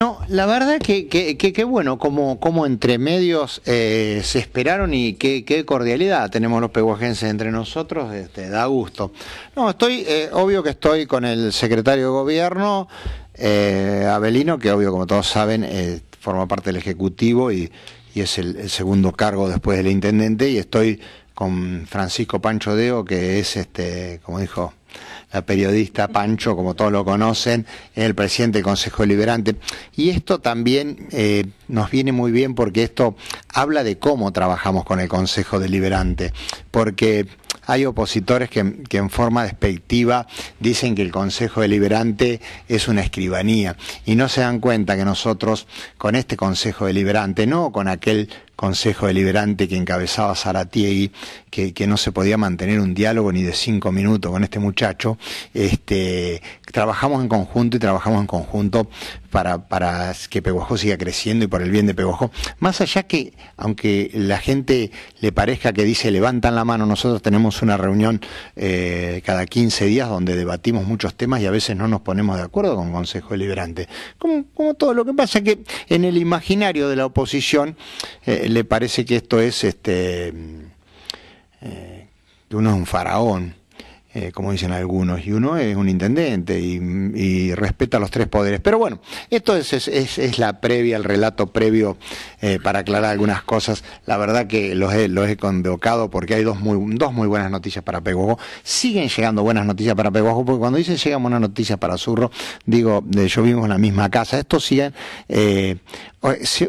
No, la verdad que bueno, como, como entre medios eh, se esperaron y qué, cordialidad tenemos los peguajenses entre nosotros, este, da gusto. No, estoy, eh, obvio que estoy con el secretario de gobierno, eh, Abelino, que obvio, como todos saben, forma parte del Ejecutivo y, es el, el, segundo cargo después del intendente, y estoy con Francisco Pancho Deo, que es, este, como dijo la periodista Pancho, como todos lo conocen, el presidente del Consejo Deliberante. Y esto también eh, nos viene muy bien porque esto habla de cómo trabajamos con el Consejo Deliberante, porque hay opositores que, que, en forma despectiva dicen que el Consejo Deliberante es una escribanía y no se dan cuenta que nosotros con este Consejo Deliberante, no con aquel Consejo Deliberante que encabezaba Zaratiegui, que, que, no se podía mantener un diálogo ni de cinco minutos con este muchacho. Este, trabajamos en conjunto y trabajamos en conjunto para, que Peguajó siga creciendo y por el bien de Peguajó. Más allá que, aunque la gente le parezca que dice levantan la mano, nosotros tenemos una reunión eh, cada 15 días donde debatimos muchos temas y a veces no nos ponemos de acuerdo con Consejo Deliberante. Como, todo lo que pasa que en el imaginario de la oposición, eh, le parece que esto es este eh, uno es un faraón, eh, como dicen algunos, y uno es un intendente y, respeta los tres poderes. Pero bueno, esto es, la previa, el relato previo eh, para aclarar algunas cosas. La verdad que los he, convocado porque hay dos muy, dos muy buenas noticias para Peguajo. Siguen llegando buenas noticias para Peguajo, porque cuando dicen llegan buenas noticias para Zurro, digo, yo vivo en la misma casa. Esto siguen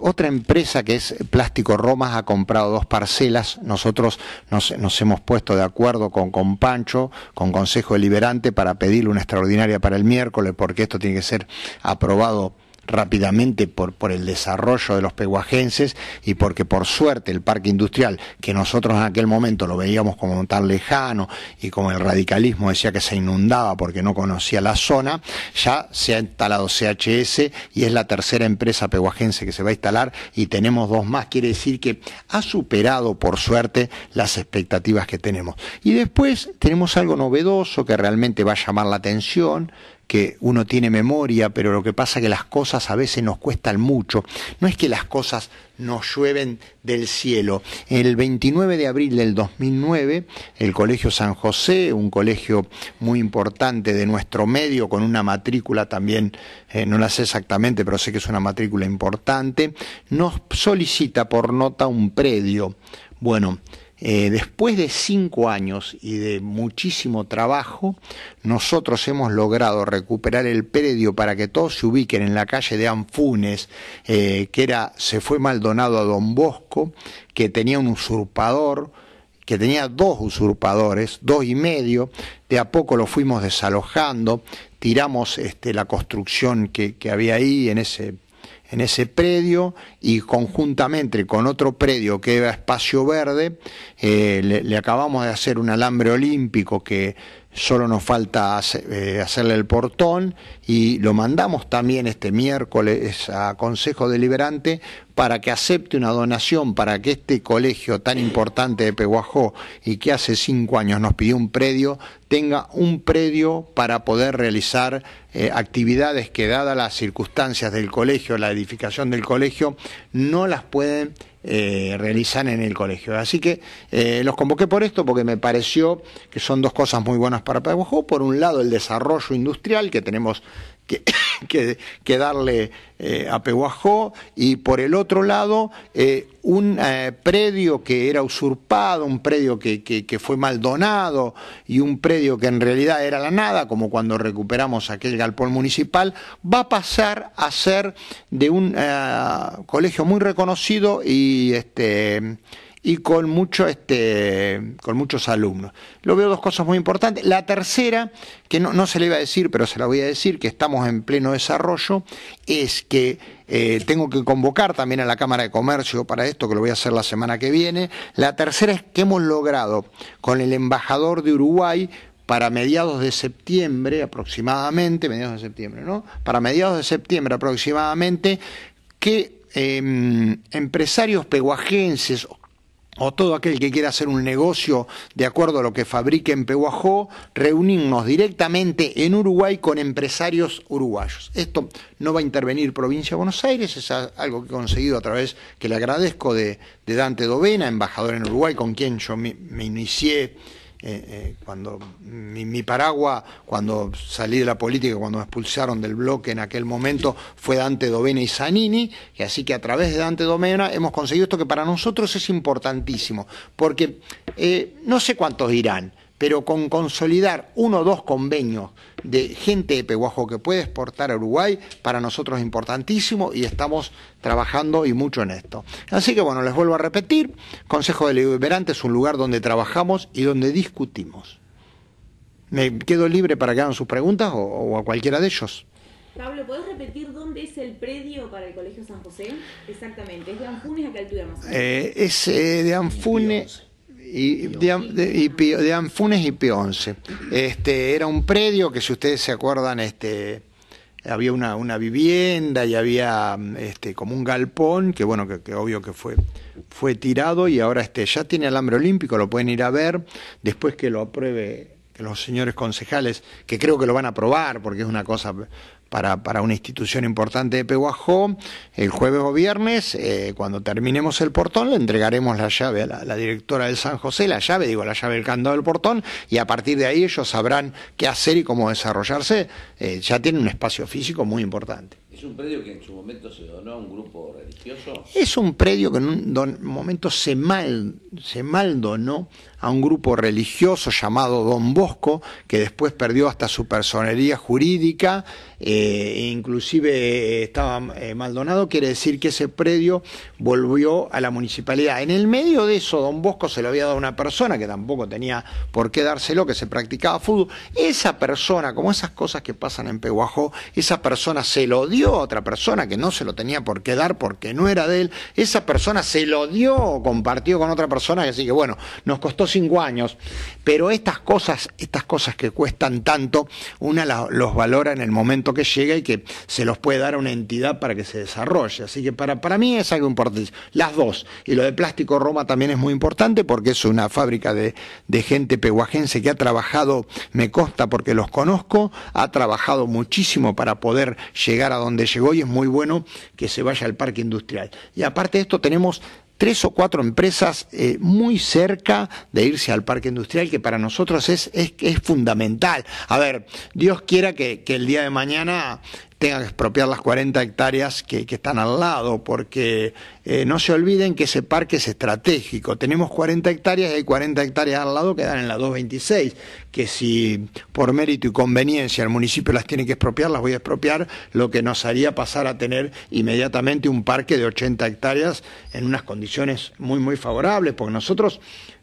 otra empresa que es Plástico Romas ha comprado dos parcelas. Nosotros nos, hemos puesto de acuerdo con, con, Pancho, con Consejo Deliberante, para pedirle una extraordinaria para el miércoles, porque esto tiene que ser aprobado rápidamente por, por el desarrollo de los peguajenses y porque por suerte el parque industrial, que nosotros en aquel momento lo veíamos como tan lejano y como el radicalismo decía que se inundaba porque no conocía la zona, ya se ha instalado CHS y es la tercera empresa peguajense que se va a instalar y tenemos dos más, quiere decir que ha superado por suerte las expectativas que tenemos. Y después tenemos algo novedoso que realmente va a llamar la atención, que uno tiene memoria, pero lo que pasa es que las cosas a veces nos cuestan mucho. No es que las cosas nos llueven del cielo. El 29 de abril del 2009, el Colegio San José, un colegio muy importante de nuestro medio, con una matrícula también, eh, no la sé exactamente, pero sé que es una matrícula importante, nos solicita por nota un predio. Bueno, eh, después de cinco años y de muchísimo trabajo, nosotros hemos logrado recuperar el predio para que todos se ubiquen en la calle de Anfunes, eh, que era, se fue maldonado a Don Bosco, que tenía un usurpador, que tenía dos usurpadores, dos y medio, de a poco lo fuimos desalojando, tiramos este, la construcción que, que había ahí en ese en ese predio y conjuntamente con otro predio que era Espacio Verde, eh, le acabamos de hacer un alambre olímpico que solo nos falta eh, hacerle el portón y lo mandamos también este miércoles a Consejo Deliberante para que acepte una donación para que este colegio tan importante de Peguajó y que hace cinco años nos pidió un predio, tenga un predio para poder realizar eh, actividades que dadas las circunstancias del colegio, la edificación del colegio, no las pueden eh, realizan en el colegio. Así que eh, los convoqué por esto porque me pareció que son dos cosas muy buenas para pueblo Por un lado, el desarrollo industrial, que tenemos que, darle eh, a Pehuajó y por el otro lado eh, un eh, predio que era usurpado, un predio que, que, fue mal donado y un predio que en realidad era la nada, como cuando recuperamos aquel galpón municipal, va a pasar a ser de un colegio muy reconocido y este y con, mucho, este, con muchos alumnos. Lo veo dos cosas muy importantes. La tercera, que no, se le iba a decir, pero se la voy a decir, que estamos en pleno desarrollo, es que eh, tengo que convocar también a la Cámara de Comercio para esto, que lo voy a hacer la semana que viene. La tercera es que hemos logrado con el embajador de Uruguay para mediados de septiembre aproximadamente, mediados de septiembre, ¿no? Para mediados de septiembre aproximadamente, que em, empresarios peguajenses, o todo aquel que quiera hacer un negocio de acuerdo a lo que fabrique en Pehuajó, reunirnos directamente en Uruguay con empresarios uruguayos. Esto no va a intervenir Provincia de Buenos Aires, es algo que he conseguido a través, que le agradezco, de, Dante Dovena, embajador en Uruguay, con quien yo me inicié eh, eh, cuando mi, paraguas cuando salí de la política, cuando me expulsaron del bloque en aquel momento, fue Dante Dovena y Zanini, y así que a través de Dante Dovena hemos conseguido esto que para nosotros es importantísimo, porque eh, no sé cuántos irán, pero con consolidar uno o dos convenios de gente de Peguajo que puede exportar a Uruguay, para nosotros es importantísimo y estamos trabajando y mucho en esto. Así que bueno, les vuelvo a repetir, Consejo Deliberante es un lugar donde trabajamos y donde discutimos. ¿Me quedo libre para que hagan sus preguntas o, a cualquiera de ellos? Pablo, puedes repetir dónde es el predio para el Colegio San José? Exactamente, ¿es de Anfunes a qué altura eh, es eh, de Anfunes y, de, Anfunes y P11. Este, era un predio que si ustedes se acuerdan, este, había una, una vivienda y había este, como un galpón, que bueno, que, obvio que fue, fue tirado y ahora este, ya tiene alambre olímpico, lo pueden ir a ver, después que lo apruebe los señores concejales, que creo que lo van a aprobar, porque es una cosa para, para una institución importante de Pehuajó. El jueves o viernes, eh, cuando terminemos el portón, le entregaremos la llave a la, directora del San José, la llave, digo, la llave del candado del portón, y a partir de ahí ellos sabrán qué hacer y cómo desarrollarse. Eh, ya tienen un espacio físico muy importante. ¿Es un predio que en su momento se donó a un grupo religioso? Es un predio que en un momento se mal, se donó a un grupo religioso llamado Don Bosco, que después perdió hasta su personería jurídica, eh, e inclusive eh, estaba eh, Maldonado, quiere decir que ese predio volvió a la municipalidad. En el medio de eso, Don Bosco se lo había dado a una persona que tampoco tenía por qué dárselo, que se practicaba fútbol. Esa persona, como esas cosas que pasan en Peguajó, esa persona se lo dio a otra persona que no se lo tenía por qué dar porque no era de él, esa persona se lo dio o compartió con otra persona, así que bueno, nos costó cinco años, pero estas cosas, estas cosas que cuestan tanto, una los valora en el momento que llega y que se los puede dar a una entidad para que se desarrolle, así que para, para mí es algo importante, las dos, y lo de Plástico Roma también es muy importante porque es una fábrica de, de gente peguajense que ha trabajado, me consta porque los conozco, ha trabajado muchísimo para poder llegar a donde llegó y es muy bueno que se vaya al parque industrial. Y aparte de esto tenemos tres o cuatro empresas eh, muy cerca de irse al parque industrial, que para nosotros es, es, fundamental. A ver, Dios quiera que, que, el día de mañana tenga que expropiar las 40 hectáreas que, están al lado, porque eh, no se olviden que ese parque es estratégico. Tenemos 40 hectáreas y hay 40 hectáreas al lado que dan en la 226, que si por mérito y conveniencia el municipio las tiene que expropiar, las voy a expropiar, lo que nos haría pasar a tener inmediatamente un parque de 80 hectáreas en unas condiciones muy, muy favorables, porque nosotros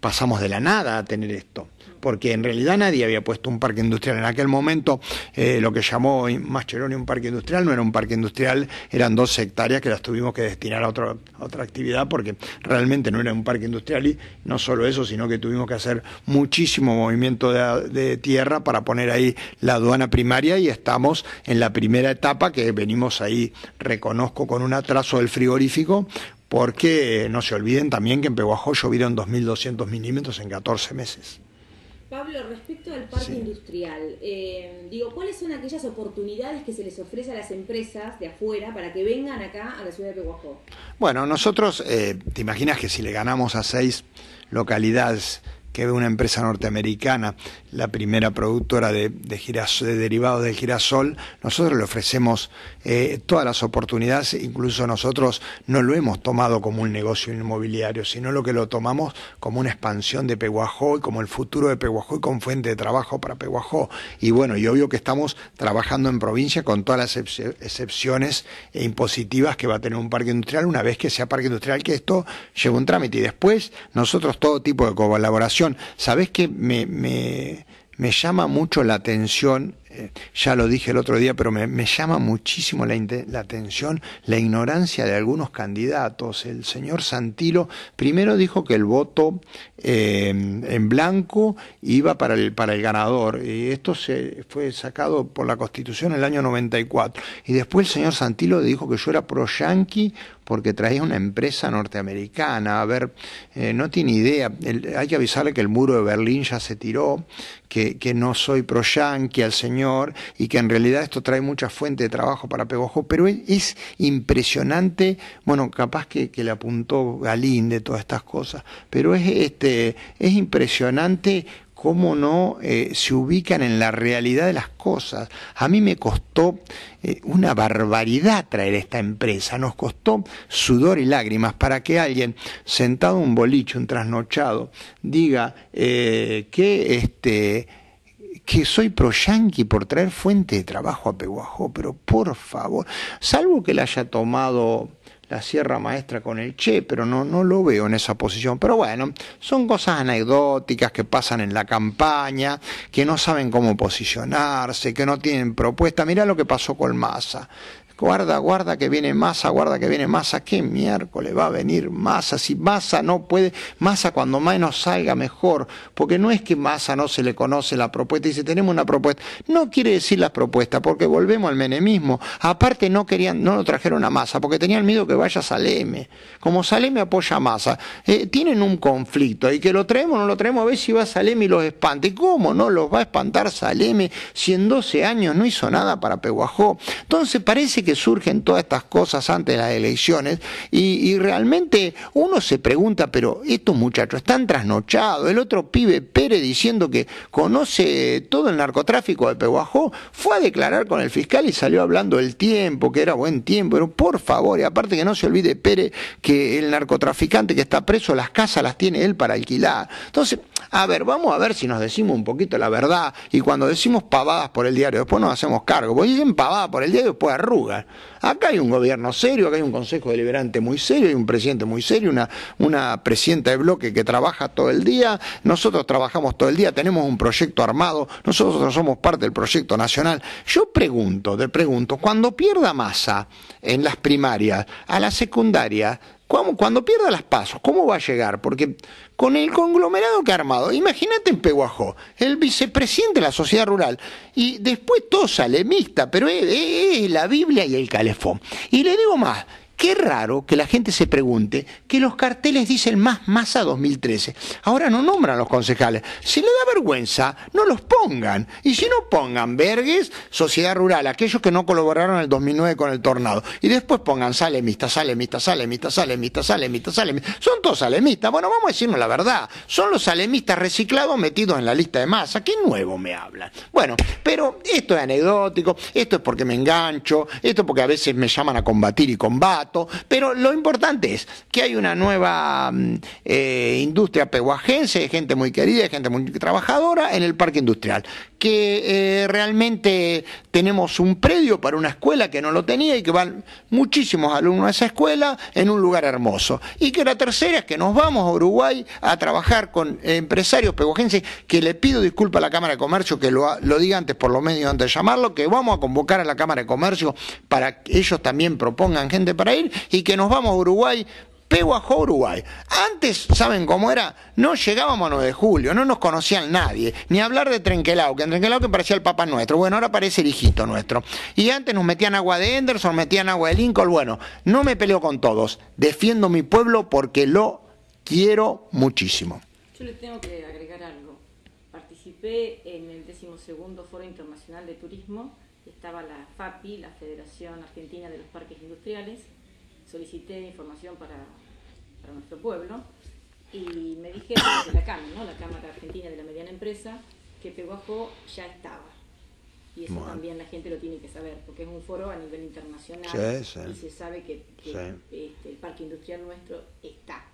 pasamos de la nada a tener esto porque en realidad nadie había puesto un parque industrial. En aquel momento, eh, lo que llamó Mascheroni un parque industrial no era un parque industrial, eran dos hectáreas que las tuvimos que destinar a, otra otra actividad porque realmente no era un parque industrial y no solo eso, sino que tuvimos que hacer muchísimo movimiento de, tierra para poner ahí la aduana primaria y estamos en la primera etapa que venimos ahí, reconozco, con un atraso del frigorífico, porque eh, no se olviden también que en Pehuajó llovieron 2.200 milímetros en 14 meses. Pablo, respecto al parque industrial, eh, digo, ¿cuáles son aquellas oportunidades que se les ofrece a las empresas de afuera para que vengan acá a la ciudad de Pehuajó? Bueno, nosotros, eh, te imaginas que si le ganamos a seis localidades que ve una empresa norteamericana, la primera productora de, derivados del girasol, nosotros le ofrecemos eh, todas las oportunidades, incluso nosotros no lo hemos tomado como un negocio inmobiliario, sino lo que lo tomamos como una expansión de Peguajó y como el futuro de Peguajó y como fuente de trabajo para Peguajó. Y bueno, y obvio que estamos trabajando en provincia con todas las excepciones e impositivas que va a tener un parque industrial una vez que sea parque industrial, que esto lleve un trámite. Y después nosotros todo tipo de colaboración Sabes ¿Sabés que me, me llama mucho la atención eh, ya lo dije el otro día, pero me, llama muchísimo la, atención la ignorancia de algunos candidatos. El señor Santilo primero dijo que el voto em, en blanco iba para el, para el ganador, y esto se fue sacado por la Constitución en el año 94. Y después el señor Santilo dijo que yo era pro-yanqui porque traía una empresa norteamericana. A ver, eh, no tiene idea. hay que avisarle que el muro de Berlín ya se tiró, que, que no soy pro-yanqui al señor y que en realidad esto trae mucha fuente de trabajo para Pegojo, pero es impresionante, bueno, capaz que, le apuntó Galín de todas estas cosas, pero es, este, es impresionante cómo no eh, se ubican en la realidad de las cosas. A mí me costó eh, una barbaridad traer esta empresa, nos costó sudor y lágrimas para que alguien sentado en un boliche, un trasnochado, diga eh, que este que soy pro yanqui por traer fuente de trabajo a Peguajó, pero por favor, salvo que le haya tomado la Sierra Maestra con el Che, pero no, no lo veo en esa posición. Pero bueno, son cosas anecdóticas que pasan en la campaña, que no saben cómo posicionarse, que no tienen propuesta. Mirá lo que pasó con Massa. Guarda, guarda que viene masa, guarda que viene masa. ¿Qué miércoles va a venir masa? Si masa no puede, masa cuando menos salga mejor. Porque no es que masa no se le conoce la propuesta. Dice, tenemos una propuesta. No quiere decir las propuestas, porque volvemos al menemismo. Aparte no querían, no lo trajeron a masa, porque tenían miedo que vaya Saleme. Como Saleme apoya a masa, eh, tienen un conflicto. Y que lo traemos o no lo traemos, a ver si va Saleme y los espante. ¿Cómo no los va a espantar Saleme si en 12 años no hizo nada para Peguajó? Entonces parece que que surgen todas estas cosas antes de las elecciones y, realmente uno se pregunta, pero estos muchachos están trasnochados, el otro pibe Pérez diciendo que conoce todo el narcotráfico de Peguajó, fue a declarar con el fiscal y salió hablando del tiempo, que era buen tiempo, pero por favor, y aparte que no se olvide Pérez que el narcotraficante que está preso, las casas las tiene él para alquilar. Entonces, a ver, vamos a ver si nos decimos un poquito la verdad y cuando decimos pavadas por el diario, después nos hacemos cargo, porque dicen pavadas por el diario y después arrugan. Acá hay un gobierno serio, acá hay un consejo deliberante muy serio, hay un presidente muy serio, una, una presidenta de bloque que trabaja todo el día, nosotros trabajamos todo el día, tenemos un proyecto armado, nosotros somos parte del proyecto nacional. Yo pregunto, te pregunto, cuando pierda masa en las primarias, a la secundaria, cuando pierda las pasos, ¿cómo va a llegar? Porque con el conglomerado que ha armado, imagínate en Peguajó, el vicepresidente de la sociedad rural, y después todo sale mixta, pero es la Biblia y el calefón. Y le digo más, Qué raro que la gente se pregunte que los carteles dicen más masa 2013. Ahora no nombran los concejales. Si le da vergüenza, no los pongan. Y si no pongan Vergues, Sociedad Rural, aquellos que no colaboraron en el 2009 con el tornado. Y después pongan salemista, salemista, salemista, salemista, salemista, salemista. Son todos salemistas. Bueno, vamos a decirnos la verdad. Son los salemistas reciclados metidos en la lista de masa. ¿Qué nuevo me hablan? Bueno, pero esto es anecdótico, esto es porque me engancho, esto es porque a veces me llaman a combatir y combate pero lo importante es que hay una nueva mm, eh, industria pehuajense, gente muy querida, gente muy trabajadora en el parque industrial, que eh, realmente tenemos un predio para una escuela que no lo tenía y que van muchísimos alumnos a esa escuela en un lugar hermoso. Y que la tercera es que nos vamos a Uruguay a trabajar con empresarios peguajenses que le pido disculpa a la Cámara de Comercio que lo, diga antes por los medios antes de llamarlo, que vamos a convocar a la Cámara de Comercio para que ellos también propongan gente para y que nos vamos a Uruguay peguajó Uruguay. Antes, ¿saben cómo era? No llegábamos a 9 de julio, no nos conocían nadie. Ni hablar de Trenquelau, que en Trenquelau que parecía el papá nuestro. Bueno, ahora parece el hijito nuestro. Y antes nos metían agua de Henderson, metían agua de Lincoln. Bueno, no me peleo con todos. Defiendo mi pueblo porque lo quiero muchísimo. Yo le tengo que agregar algo. Participé en el 12 Foro Internacional de Turismo. Estaba la FAPI, la Federación Argentina de los Parques Industriales solicité información para, nuestro pueblo y me dijeron que la Cámara, la Cámara Argentina de la Mediana Empresa, que Peguajó ya estaba. Y eso también la gente lo tiene que saber, porque es un foro a nivel internacional y se sabe que, este, el parque industrial nuestro está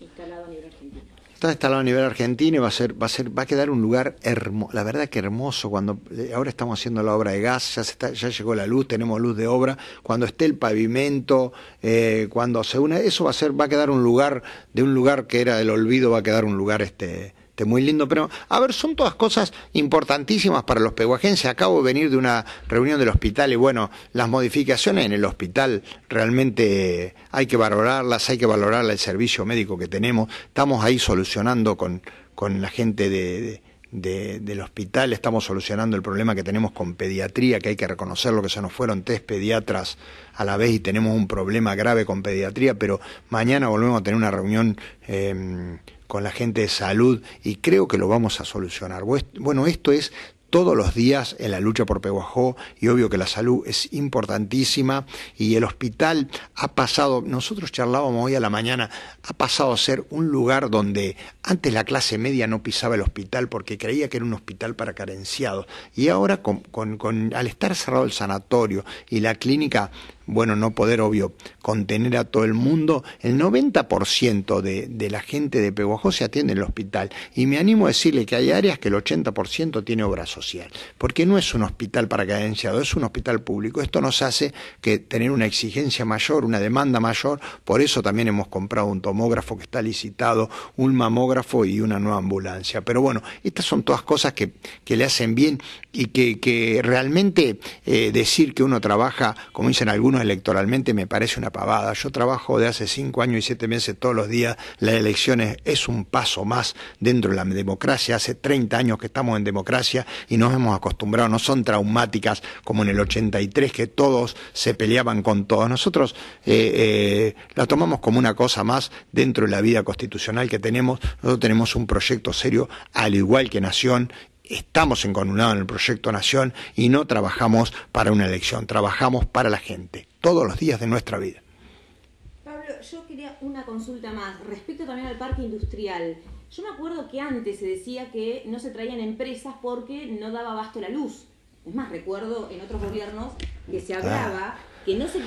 instalado a nivel argentino. Está instalado a nivel argentino y va a ser, va a ser, va a quedar un lugar hermoso, la verdad que hermoso. Cuando eh, ahora estamos haciendo la obra de gas, ya se está, ya llegó la luz, tenemos luz de obra. Cuando esté el pavimento, eh, cuando se une, eso va a ser, va a quedar un lugar de un lugar que era el olvido, va a quedar un lugar este este, muy lindo. Pero, a ver, son todas cosas importantísimas para los peguajenses. Acabo de venir de una reunión del hospital y, bueno, las modificaciones en el hospital realmente hay que valorarlas, hay que valorar el servicio médico que tenemos. Estamos ahí solucionando con, con la gente de, del hospital, estamos solucionando el problema que tenemos con pediatría, que hay que reconocerlo, que se nos fueron tres pediatras a la vez y tenemos un problema grave con pediatría, pero mañana volvemos a tener una reunión em, con la gente de salud y creo que lo vamos a solucionar. Bueno, esto es todos los días en la lucha por Peguajó y obvio que la salud es importantísima y el hospital ha pasado, nosotros charlábamos hoy a la mañana, ha pasado a ser un lugar donde antes la clase media no pisaba el hospital porque creía que era un hospital para carenciados y ahora con, con, con, al estar cerrado el sanatorio y la clínica bueno, no poder, obvio, contener a todo el mundo, el 90% de, la gente de Peguajó se atiende en el hospital. Y me animo a decirle que hay áreas que el 80% tiene obra social, porque no es un hospital para cadenciado, es un hospital público. Esto nos hace que tener una exigencia mayor, una demanda mayor, por eso también hemos comprado un tomógrafo que está licitado, un mamógrafo y una nueva ambulancia. Pero bueno, estas son todas cosas que, le hacen bien y que, realmente eh, decir que uno trabaja, como dicen algunos, electoralmente me parece una pavada. Yo trabajo de hace cinco años y siete meses todos los días. Las elecciones es un paso más dentro de la democracia. Hace 30 años que estamos en democracia y nos hemos acostumbrado. No son traumáticas como en el 83 que todos se peleaban con todos. Nosotros eh, eh, la tomamos como una cosa más dentro de la vida constitucional que tenemos. Nosotros tenemos un proyecto serio, al igual que Nación estamos enconunados en el proyecto Nación y no trabajamos para una elección, trabajamos para la gente, todos los días de nuestra vida. Pablo, yo quería una consulta más, respecto también al parque industrial. Yo me acuerdo que antes se decía que no se traían empresas porque no daba abasto la luz. Es más, recuerdo en otros gobiernos que se hablaba que no se,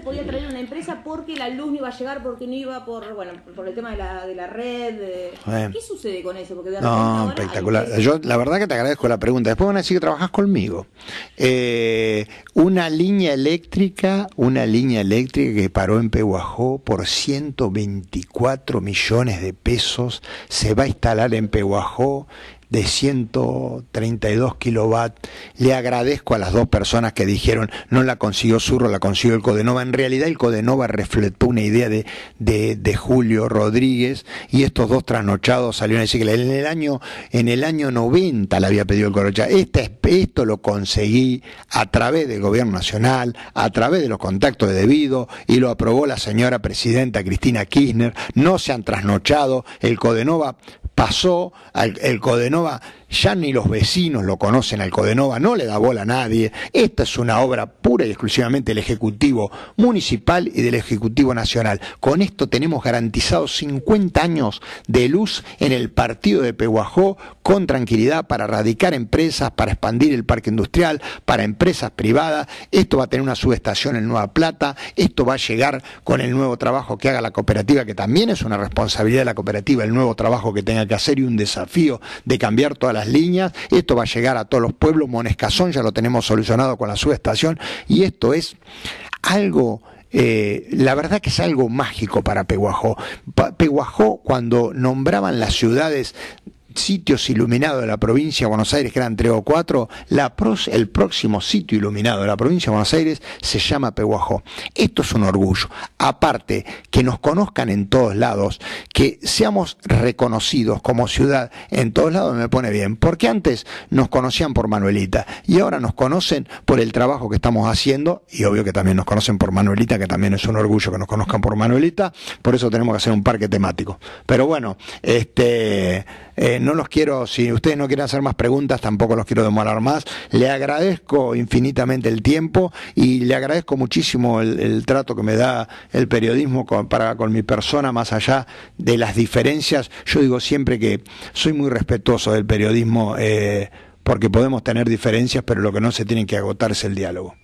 podía traer una empresa porque la luz no iba a llegar, porque no iba por, bueno, por el tema de la, red. ¿Qué sucede con eso? no, espectacular. la verdad que te agradezco la pregunta. Después van a decir que trabajas conmigo. Eh, una línea eléctrica, una línea eléctrica que paró en Pehuajó por 124 millones de pesos, se va a instalar en Pehuajó de 132 kilovat. Le agradezco a las dos personas que dijeron, no la consiguió Zurro, la consiguió el Codenova. En realidad el Codenova reflejó una idea de, de, Julio Rodríguez y estos dos trasnochados salieron a decir que en el año, en el año 90 la había pedido el Corocha. Este, esto lo conseguí a través del Gobierno Nacional, a través de los contactos de debido y lo aprobó la señora presidenta Cristina Kirchner. No se han trasnochado. El Codenova pasó, el Codenova ya ni los vecinos lo conocen, al Codenova no le da bola a nadie, esta es una obra pura y exclusivamente del Ejecutivo Municipal y del Ejecutivo Nacional. Con esto tenemos garantizados 50 años de luz en el partido de Pehuajó con tranquilidad para radicar empresas, para expandir el parque industrial, para empresas privadas, esto va a tener una subestación en Nueva Plata, esto va a llegar con el nuevo trabajo que haga la cooperativa, que también es una responsabilidad de la cooperativa, el nuevo trabajo que tenga que hacer y un desafío de cambiar todas las líneas, esto va a llegar a todos los pueblos, Monescazón ya lo tenemos solucionado con la subestación y esto es algo... Eh, la verdad que es algo mágico para Peguajó. Peguajó, cuando nombraban las ciudades sitios iluminados de la provincia de Buenos Aires, que eran tres o cuatro, la el próximo sitio iluminado de la provincia de Buenos Aires se llama Pehuajó Esto es un orgullo. Aparte, que nos conozcan en todos lados, que seamos reconocidos como ciudad en todos lados me pone bien, porque antes nos conocían por Manuelita y ahora nos conocen por el trabajo que estamos haciendo y obvio que también nos conocen por Manuelita, que también es un orgullo que nos conozcan por Manuelita, por eso tenemos que hacer un parque temático. Pero bueno, este... Eh, no los quiero, si ustedes no quieren hacer más preguntas, tampoco los quiero demorar más. Le agradezco infinitamente el tiempo y le agradezco muchísimo el, trato que me da el periodismo con, para, con mi persona, más allá de las diferencias. Yo digo siempre que soy muy respetuoso del periodismo. Eh, porque podemos tener diferencias, pero lo que no se tiene que agotar es el diálogo.